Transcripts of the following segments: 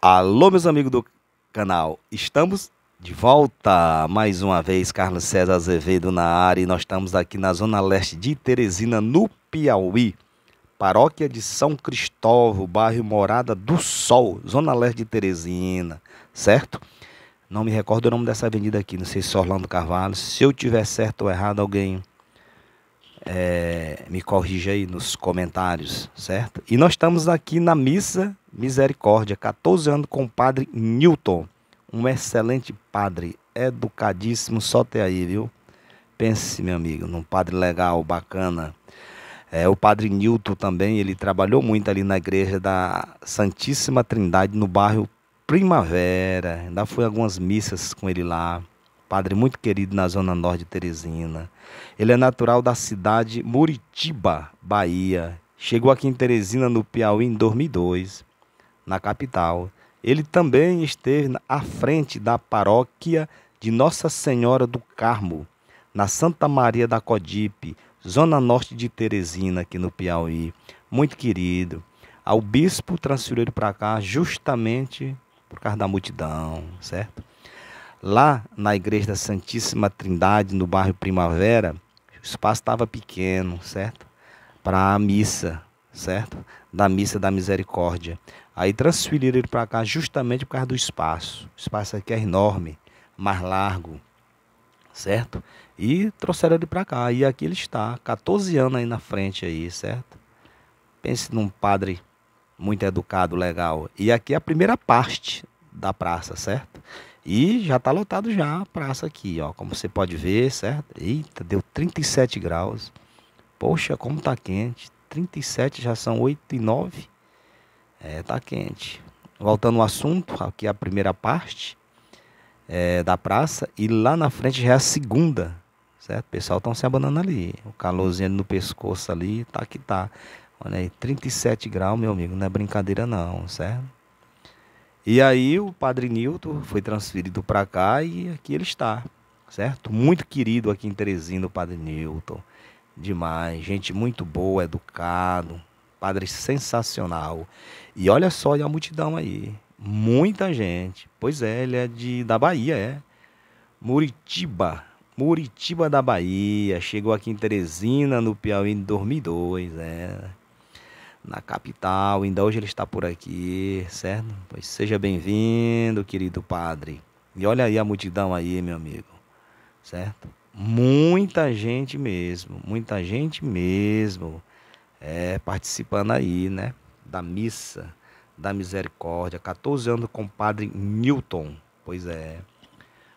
Alô, meus amigos do canal, estamos de volta mais uma vez, Carlos César Azevedo na área e nós estamos aqui na zona leste de Teresina, no Piauí, paróquia de São Cristóvão, bairro Morada do Sol, zona leste de Teresina, certo? Não me recordo o nome dessa avenida aqui, não sei se é Orlando Carvalho, se eu tiver certo ou errado, alguém é, me corrija aí nos comentários, certo? E nós estamos aqui na Missa Misericórdia, 14 anos, com o padre Newton, um excelente padre, educadíssimo, só até aí, viu? Pense, meu amigo, num padre legal, bacana. É, o padre Newton também, ele trabalhou muito ali na igreja da Santíssima Trindade, no bairro Primavera. Ainda fui algumas missas com ele lá padre muito querido na Zona Norte de Teresina. Ele é natural da cidade Muritiba, Bahia. Chegou aqui em Teresina, no Piauí, em 2002, na capital. Ele também esteve à frente da paróquia de Nossa Senhora do Carmo, na Santa Maria da Codipe, Zona Norte de Teresina, aqui no Piauí. Muito querido. Ao bispo transferiu ele para cá justamente por causa da multidão, certo? Lá na igreja da Santíssima Trindade, no bairro Primavera, o espaço estava pequeno, certo? Para a missa, certo? Da missa da misericórdia. Aí transferiram ele para cá justamente por causa do espaço. O espaço aqui é enorme, mais largo, certo? E trouxeram ele para cá. E aqui ele está, 14 anos aí na frente aí, certo? Pense num padre muito educado, legal. E aqui é a primeira parte da praça, certo? E já está lotado já a praça aqui, ó, como você pode ver, certo? Eita, deu 37 graus. Poxa, como tá quente. 37 já são 8 e 9. É, tá quente. Voltando ao assunto, aqui a primeira parte é, da praça e lá na frente já é a segunda, certo? O pessoal estão se abanando ali. O calorzinho no pescoço ali, tá que tá. Olha aí, 37 graus, meu amigo, não é brincadeira não, certo? E aí o padre Nilton foi transferido para cá e aqui ele está, certo? Muito querido aqui em Teresina o padre Nilton. Demais, gente muito boa, educado, padre sensacional. E olha só a multidão aí, muita gente. Pois é, ele é de da Bahia, é. Muritiba, Muritiba da Bahia, chegou aqui em Teresina, no Piauí em 2002, é na capital. Ainda hoje ele está por aqui, certo? Pois seja bem-vindo, querido padre. E olha aí a multidão aí, meu amigo, certo? Muita gente mesmo, muita gente mesmo é, participando aí, né? Da missa da misericórdia. 14 anos com o padre Newton. Pois é.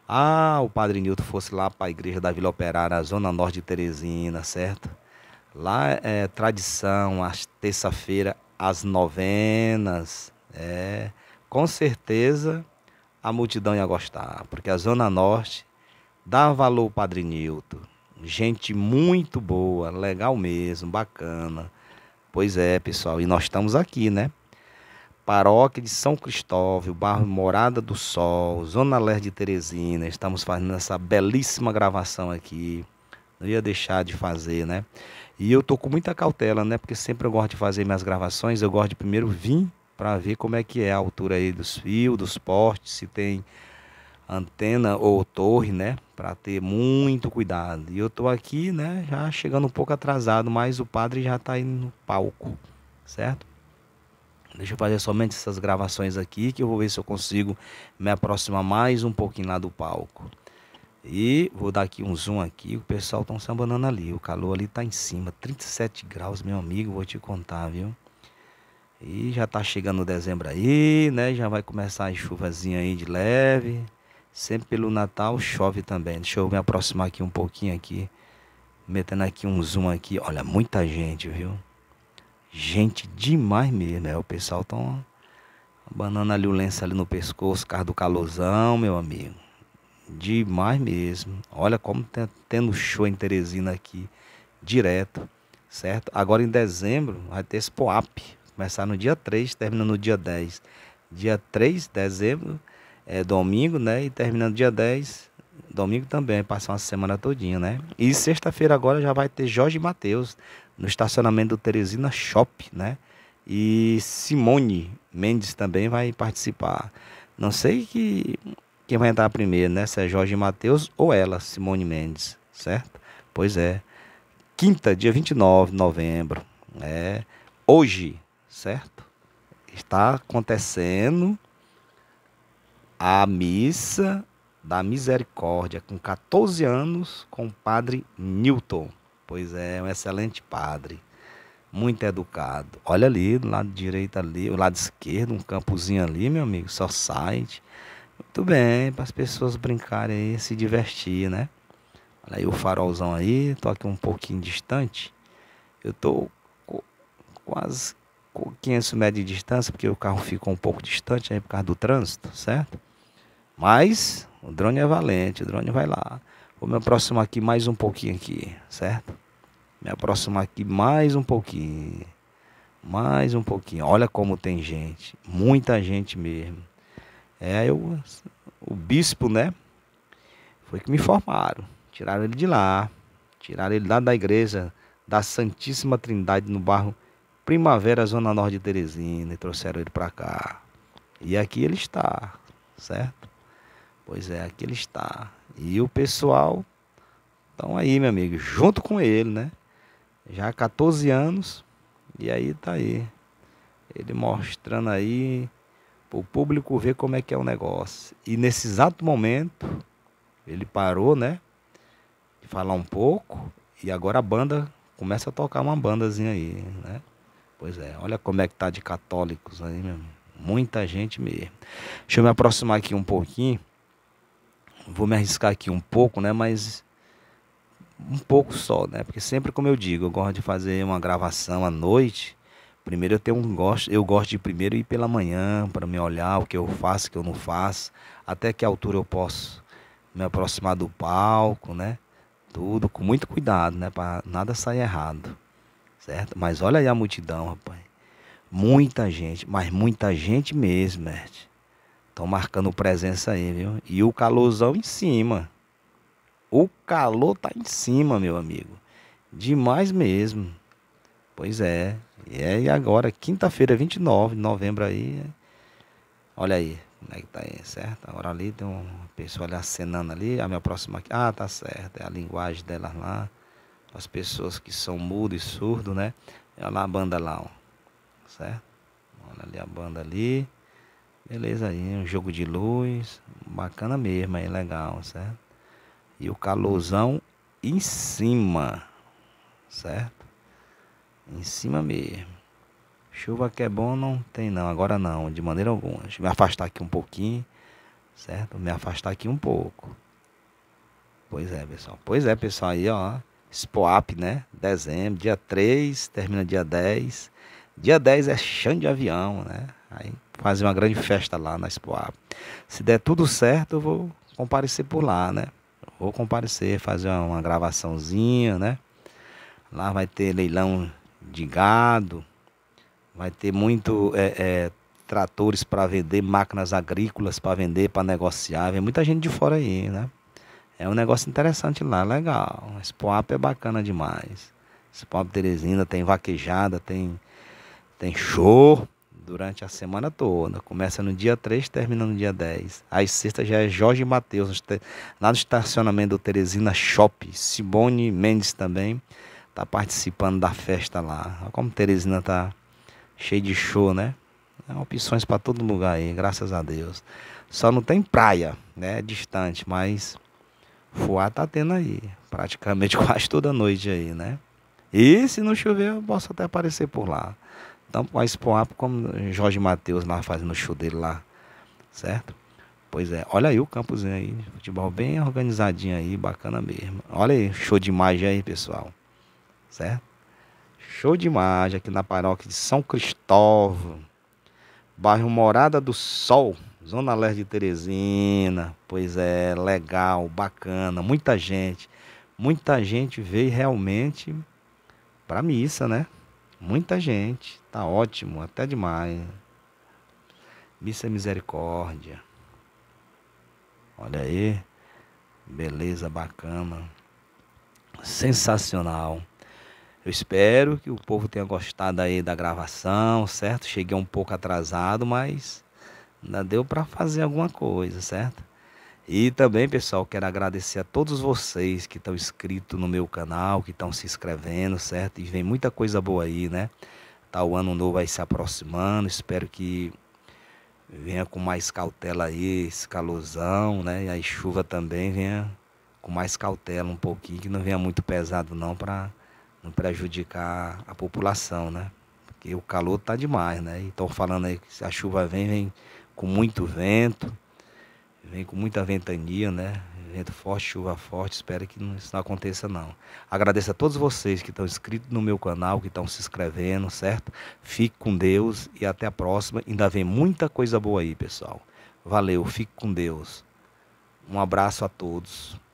Ah, o padre Newton fosse lá para a igreja da Vila Operária, na zona norte de Teresina, certo? Lá é tradição, às terça-feira, as novenas. É, com certeza a multidão ia gostar, porque a Zona Norte dá valor ao Padre Nilton. Gente muito boa, legal mesmo, bacana. Pois é, pessoal, e nós estamos aqui, né? Paróquia de São Cristóvão, bairro Morada do Sol, Zona Leste de Teresina. Estamos fazendo essa belíssima gravação aqui não ia deixar de fazer, né? E eu tô com muita cautela, né? Porque sempre eu gosto de fazer minhas gravações, eu gosto de primeiro vir para ver como é que é a altura aí dos fios, dos portes, se tem antena ou torre, né? Para ter muito cuidado. E eu tô aqui, né? Já chegando um pouco atrasado, mas o padre já tá aí no palco, certo? Deixa eu fazer somente essas gravações aqui que eu vou ver se eu consigo me aproximar mais um pouquinho lá do palco. E vou dar aqui um zoom aqui, o pessoal tá um sambanando ali, o calor ali tá em cima, 37 graus, meu amigo, vou te contar, viu? E já tá chegando dezembro aí, né? Já vai começar a chuvazinha aí de leve. Sempre pelo Natal chove também. Deixa eu me aproximar aqui um pouquinho aqui, metendo aqui um zoom aqui. Olha, muita gente, viu? Gente demais mesmo, né? O pessoal tá abanando ali o lenço ali no pescoço, carro do calosão, meu amigo demais mesmo. Olha como tá tendo show em Teresina aqui, direto, certo? Agora em dezembro vai ter esse POAP, começar no dia 3, terminando no dia 10. Dia 3 de dezembro é domingo, né? E terminando dia 10, domingo também, passar uma semana todinha, né? E sexta-feira agora já vai ter Jorge Mateus no estacionamento do Teresina Shop, né? E Simone Mendes também vai participar. Não sei que quem vai entrar primeiro, né? Se é Jorge Matheus ou ela, Simone Mendes, certo? Pois é. Quinta, dia 29 de novembro. É hoje, certo? Está acontecendo a missa da misericórdia com 14 anos com o padre Newton. Pois é, um excelente padre, muito educado. Olha ali, do lado direito ali, o lado esquerdo, um campozinho ali, meu amigo, só site. Muito bem, para as pessoas brincarem aí, se divertir, né? Olha aí o farolzão aí, tô aqui um pouquinho distante. Eu tô quase 500 metros de distância, porque o carro ficou um pouco distante aí por causa do trânsito, certo? Mas o drone é valente, o drone vai lá. Vou me aproximar aqui mais um pouquinho aqui, certo? Me aproximar aqui mais um pouquinho. Mais um pouquinho. Olha como tem gente, muita gente mesmo. É, eu, o bispo, né? Foi que me formaram. Tiraram ele de lá. Tiraram ele lá da igreja da Santíssima Trindade no bairro Primavera, Zona Norte de Teresina. E trouxeram ele para cá. E aqui ele está, certo? Pois é, aqui ele está. E o pessoal estão aí, meu amigo, junto com ele, né? Já há 14 anos. E aí tá aí. Ele mostrando aí o público ver como é que é o negócio. E nesse exato momento, ele parou, né? De falar um pouco. E agora a banda começa a tocar uma bandazinha aí, né? Pois é, olha como é que tá de católicos aí, meu. Muita gente mesmo. Deixa eu me aproximar aqui um pouquinho. Vou me arriscar aqui um pouco, né? Mas um pouco só, né? Porque sempre, como eu digo, eu gosto de fazer uma gravação à noite Primeiro eu tenho um gosto, eu gosto de primeiro ir pela manhã para me olhar o que eu faço, o que eu não faço, até que altura eu posso me aproximar do palco, né? Tudo com muito cuidado, né, para nada sair errado. Certo? Mas olha aí a multidão, rapaz. Muita gente, mas muita gente mesmo, Mestre. Estão marcando presença aí, viu? E o calorzão em cima. O calor tá em cima, meu amigo. Demais mesmo. Pois é. É, e agora, quinta-feira, 29 de novembro aí. É. Olha aí, como é que tá aí, certo? Agora ali tem uma pessoa ali acenando ali, a minha próxima aqui. Ah, tá certo, é a linguagem dela lá. As pessoas que são mudo e surdo, né? Olha é lá a banda lá, ó. Certo? Olha ali a banda ali. Beleza aí, um jogo de luz. Bacana mesmo aí, legal, certo? E o calorzão em cima, certo? Em cima mesmo. Chuva que é bom não tem não, agora não, de maneira alguma. Deixa eu me afastar aqui um pouquinho, certo? Me afastar aqui um pouco. Pois é, pessoal. Pois é, pessoal, aí, ó. SPOAP, né? Dezembro, dia 3, termina dia 10. Dia 10 é chão de avião, né? Aí fazer uma grande festa lá na SPOAP. Se der tudo certo, eu vou comparecer por lá, né? Vou comparecer, fazer uma, uma gravaçãozinha, né? Lá vai ter leilão de gado, vai ter muito é, é, tratores para vender, máquinas agrícolas para vender, para negociar. Vem muita gente de fora aí, né? É um negócio interessante lá, legal. Expoap é bacana demais. Expoap Teresina tem vaquejada, tem, tem show durante a semana toda. Começa no dia 3, termina no dia 10. Aí sexta já é Jorge Matheus, lá no estacionamento do Teresina Shopping. Simone Mendes também tá participando da festa lá. Olha como Teresina tá cheio de show, né? É opções para todo lugar aí, graças a Deus. Só não tem praia, né? É distante, mas Fuá tá tendo aí, praticamente quase toda noite aí, né? E se não chover, eu posso até aparecer por lá. Então, a Expoá, como Jorge Matheus lá fazendo o show dele lá, certo? Pois é, olha aí o campozinho aí, futebol bem organizadinho aí, bacana mesmo. Olha aí, show de imagem aí, pessoal certo? Show de imagem aqui na paróquia de São Cristóvão, bairro Morada do Sol, Zona Leste de Teresina. Pois é, legal, bacana, muita gente. Muita gente veio realmente para missa, né? Muita gente, tá ótimo, até demais. Missa é misericórdia. Olha aí, beleza bacana, sensacional. Eu espero que o povo tenha gostado aí da gravação, certo? Cheguei um pouco atrasado, mas ainda deu para fazer alguma coisa, certo? E também, pessoal, quero agradecer a todos vocês que estão inscritos no meu canal, que estão se inscrevendo, certo? E vem muita coisa boa aí, né? Tá o ano novo aí se aproximando, espero que venha com mais cautela aí, esse né? E a chuva também venha com mais cautela um pouquinho, que não venha muito pesado não para não prejudicar a população, né? Porque o calor tá demais, né? Estão falando aí que a chuva vem, vem com muito vento, vem com muita ventania, né? Vento forte, chuva forte, espero que isso não aconteça não. Agradeço a todos vocês que estão inscritos no meu canal, que estão se inscrevendo, certo? Fique com Deus e até a próxima. Ainda vem muita coisa boa aí, pessoal. Valeu, fique com Deus. Um abraço a todos.